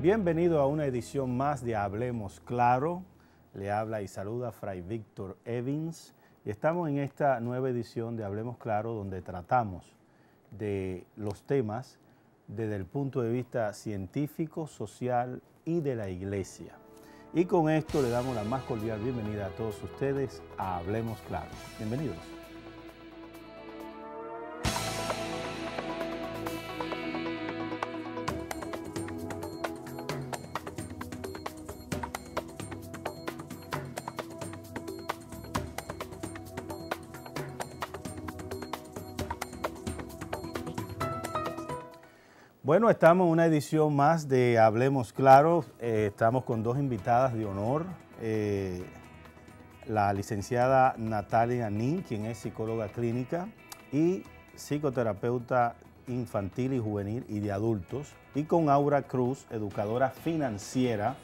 Bienvenido a una edición más de Hablemos Claro. Le habla y saluda Fray Víctor Evans. Y estamos en esta nueva edición de Hablemos Claro donde tratamos de los temas desde el punto de vista científico, social y de la iglesia. Y con esto le damos la más cordial bienvenida a todos ustedes a Hablemos Claro. Bienvenidos. Bueno, estamos en una edición más de Hablemos Claro. Eh, estamos con dos invitadas de honor. Eh, la licenciada Natalia Nin, quien es psicóloga clínica y psicoterapeuta infantil y juvenil y de adultos. Y con Aura Cruz, educadora financiera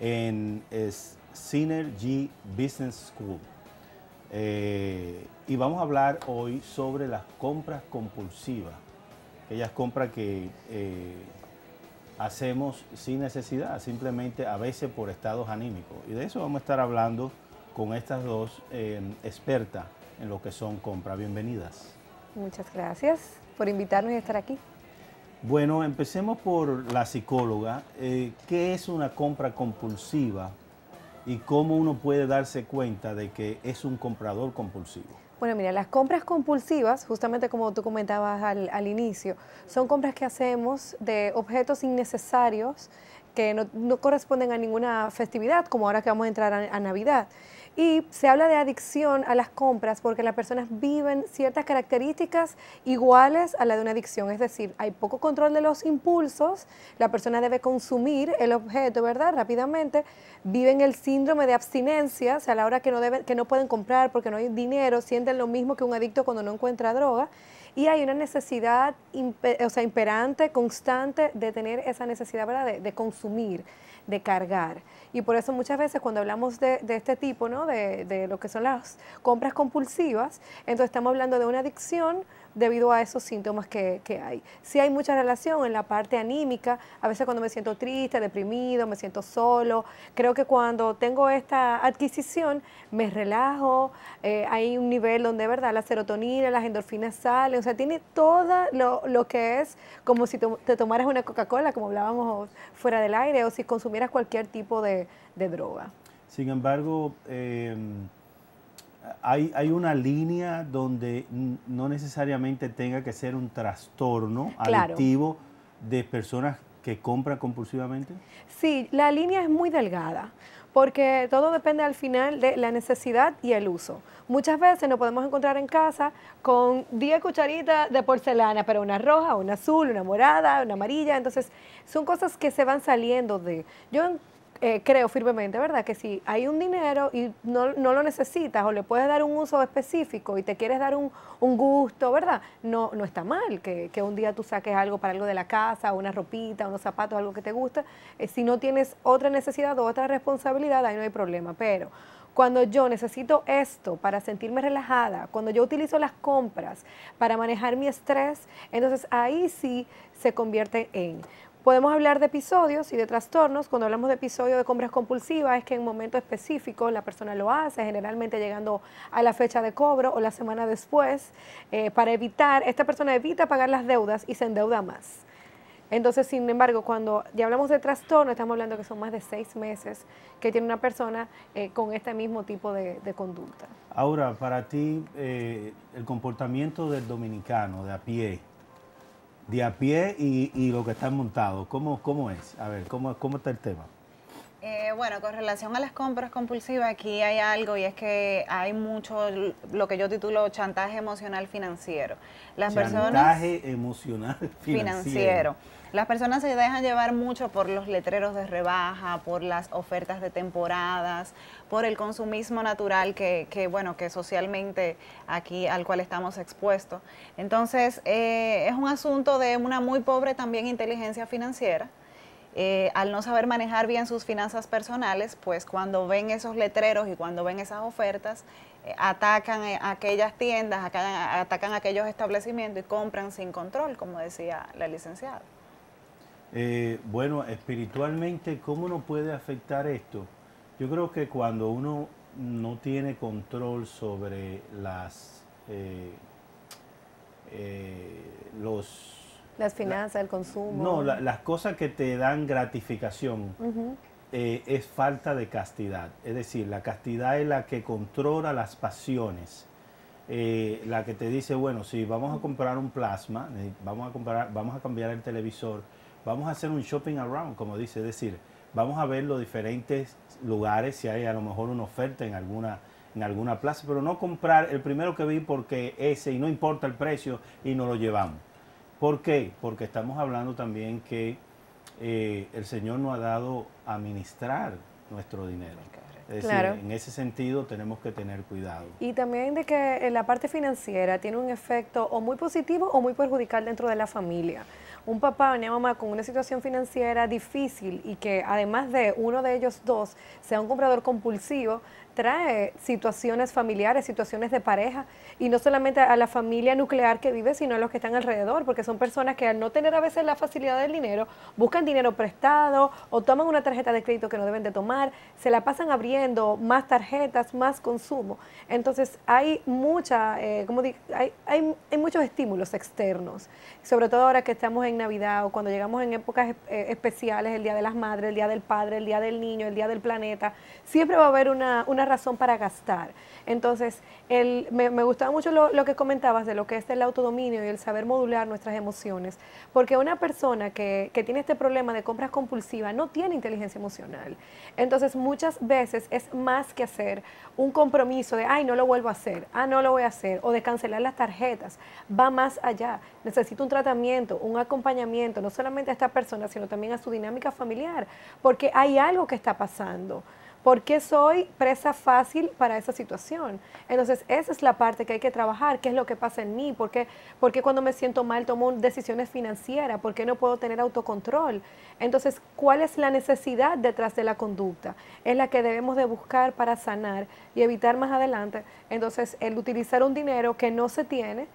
en eh, Synergy Business School. y vamos a hablar hoy sobre las compras compulsivas aquellas compras que eh, hacemos sin necesidad, simplemente a veces por estados anímicos. Y de eso vamos a estar hablando con estas dos em, expertas en lo que son compras. Bienvenidas. Muchas gracias por invitarnos y estar aquí. Bueno, empecemos por la psicóloga. Eh, ¿Qué es una compra compulsiva y cómo uno puede darse cuenta de que es un comprador compulsivo? Bueno, mira, las compras compulsivas, justamente como tú comentabas al, al inicio, son compras que hacemos de objetos innecesarios que no, corresponden a ninguna festividad, como ahora que vamos a entrar a, Navidad. Y se habla de adicción a las compras porque las personas viven ciertas características iguales a la de una adicción. Es decir, hay poco control de los impulsos, la persona debe consumir el objeto, ¿verdad? Rápidamente. Viven el síndrome de abstinencia, o sea, a la hora que no, deben, que no pueden comprar porque no hay dinero, sienten lo mismo que un adicto cuando no encuentra droga y hay una necesidad o sea, imperante, constante, de tener esa necesidad De, consumir, de cargar. Y por eso muchas veces cuando hablamos de, este tipo, ¿no? de, de lo que son las compras compulsivas, entonces estamos hablando de una adicción debido a esos síntomas que, hay. Sí hay mucha relación en la parte anímica, a veces cuando me siento triste, deprimido, me siento solo, creo que cuando tengo esta adquisición me relajo, eh, hay un nivel donde, ¿verdad? La serotonina, las endorfinas salen, o sea, tiene todo lo, que es como si te tomaras una Coca-Cola, como hablábamos fuera del aire, o si consumieras cualquier tipo de, de droga. Sin embargo, eh hay, una línea donde no necesariamente tenga que ser un trastorno adictivo de personas que compran compulsivamente? Sí, la línea es muy delgada porque todo depende al final de la necesidad y el uso. Muchas veces nos podemos encontrar en casa con 10 cucharitas de porcelana, pero una roja, una azul, una morada, una amarilla, entonces son cosas que se van saliendo de... Yo eh, creo firmemente, ¿verdad? Que si hay un dinero y no, lo necesitas o le puedes dar un uso específico y te quieres dar un, gusto, ¿verdad? No, no está mal que, un día tú saques algo para algo de la casa, una ropita, unos zapatos, algo que te gusta. Eh, si no tienes otra necesidad o otra responsabilidad, ahí no hay problema. Pero cuando yo necesito esto para sentirme relajada, cuando yo utilizo las compras para manejar mi estrés, entonces ahí sí se convierte en Podemos hablar de episodios y de trastornos. Cuando hablamos de episodio de compras compulsivas es que en un momento específico la persona lo hace, generalmente llegando a la fecha de cobro o la semana después, eh, para evitar, esta persona evita pagar las deudas y se endeuda más. Entonces, sin embargo, cuando ya hablamos de trastorno, estamos hablando que son más de seis meses que tiene una persona eh, con este mismo tipo de, conducta. Ahora, para ti, eh, el comportamiento del dominicano de a pie, de a pie y, lo que están montados. ¿Cómo, ¿Cómo es? A ver, ¿cómo, cómo está el tema? Eh, bueno, con relación a las compras compulsivas, aquí hay algo y es que hay mucho lo que yo titulo chantaje emocional financiero. Las chantaje personas emocional financiero. Las personas se dejan llevar mucho por los letreros de rebaja, por las ofertas de temporadas, por el consumismo natural que, que bueno, que socialmente aquí al cual estamos expuestos. Entonces, eh, es un asunto de una muy pobre también inteligencia financiera eh, al no saber manejar bien sus finanzas personales, pues cuando ven esos letreros y cuando ven esas ofertas, eh, atacan eh, aquellas tiendas, atacan, aquellos establecimientos y compran sin control, como decía la licenciada. bueno, espiritualmente, ¿cómo no puede afectar esto? Yo creo que cuando uno no tiene control sobre las, los las finanzas, el consumo. No, las cosas que te dan gratificación eh, es falta de castidad. Es decir, la castidad es la que controla las pasiones. Eh, la que te dice, bueno, si vamos a comprar un plasma, eh, vamos a, comprar, vamos a cambiar el televisor, vamos a hacer un shopping around, como dice, es decir, vamos a ver los diferentes lugares, si hay a lo mejor una oferta en alguna, en alguna plaza, pero no comprar el primero que vi porque ese y no importa el precio y no lo llevamos. ¿Por qué? Porque estamos hablando también que eh, el Señor nos ha dado a ministrar nuestro dinero. Es decir, en ese sentido tenemos que tener cuidado. Y también de que eh, la parte financiera tiene un efecto o muy positivo o muy perjudicial dentro de la familia un papá o una mamá con una situación financiera difícil y que además de uno de ellos dos sea un comprador compulsivo, trae situaciones familiares, situaciones de pareja, y no solamente a la familia nuclear que vive, sino a los que están alrededor, porque son personas que al no tener a veces la facilidad del dinero, buscan dinero prestado o toman una tarjeta de crédito que no deben de tomar, se la pasan abriendo más tarjetas, más consumo. Entonces hay mucha, eh, como digo, hay, hay, hay muchos estímulos externos, sobre todo ahora que estamos en Navidad o cuando llegamos en épocas eh, especiales, el Día de las Madres, el Día del Padre, el Día del Niño, el Día del Planeta, siempre va a haber una, una razón para gastar. Entonces, me, gustaba mucho lo, que comentabas de lo que es el autodominio y el saber modular nuestras emociones, porque una persona que, que tiene este problema de compras compulsivas no tiene inteligencia emocional. Entonces, muchas veces es más que hacer un compromiso de, ay, no lo vuelvo a hacer, ah, no lo voy a hacer, o de cancelar las tarjetas, va más allá. Necesito un tratamiento, un acompañamiento no solamente a esta persona, sino también a su dinámica familiar, porque hay algo que está pasando. porque soy presa fácil para esa situación? Entonces, esa es la parte que hay que trabajar, qué es lo que pasa en mí, por qué, cuando me siento mal tomo decisiones financieras, por qué no puedo tener autocontrol. Entonces, ¿cuál es la necesidad detrás de la conducta? Es la que debemos de buscar para sanar y evitar más adelante, entonces, el utilizar un dinero que no se tiene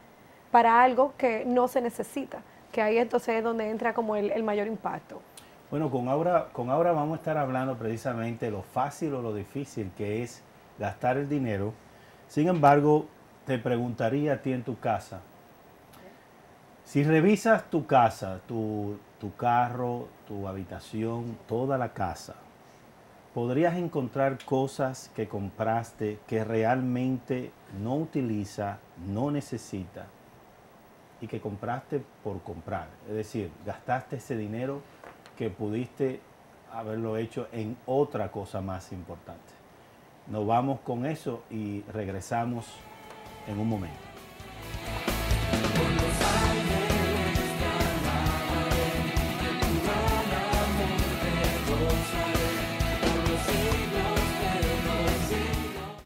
para algo que no se necesita que ahí entonces es donde entra como el, mayor impacto. Bueno, con ahora, con vamos a estar hablando precisamente lo fácil o lo difícil que es gastar el dinero. Sin embargo, te preguntaría a ti en tu casa, si revisas tu casa, tu, tu carro, tu habitación, toda la casa, podrías encontrar cosas que compraste que realmente no utiliza, no necesita y que compraste por comprar. Es decir, gastaste ese dinero que pudiste haberlo hecho en otra cosa más importante. Nos vamos con eso y regresamos en un momento.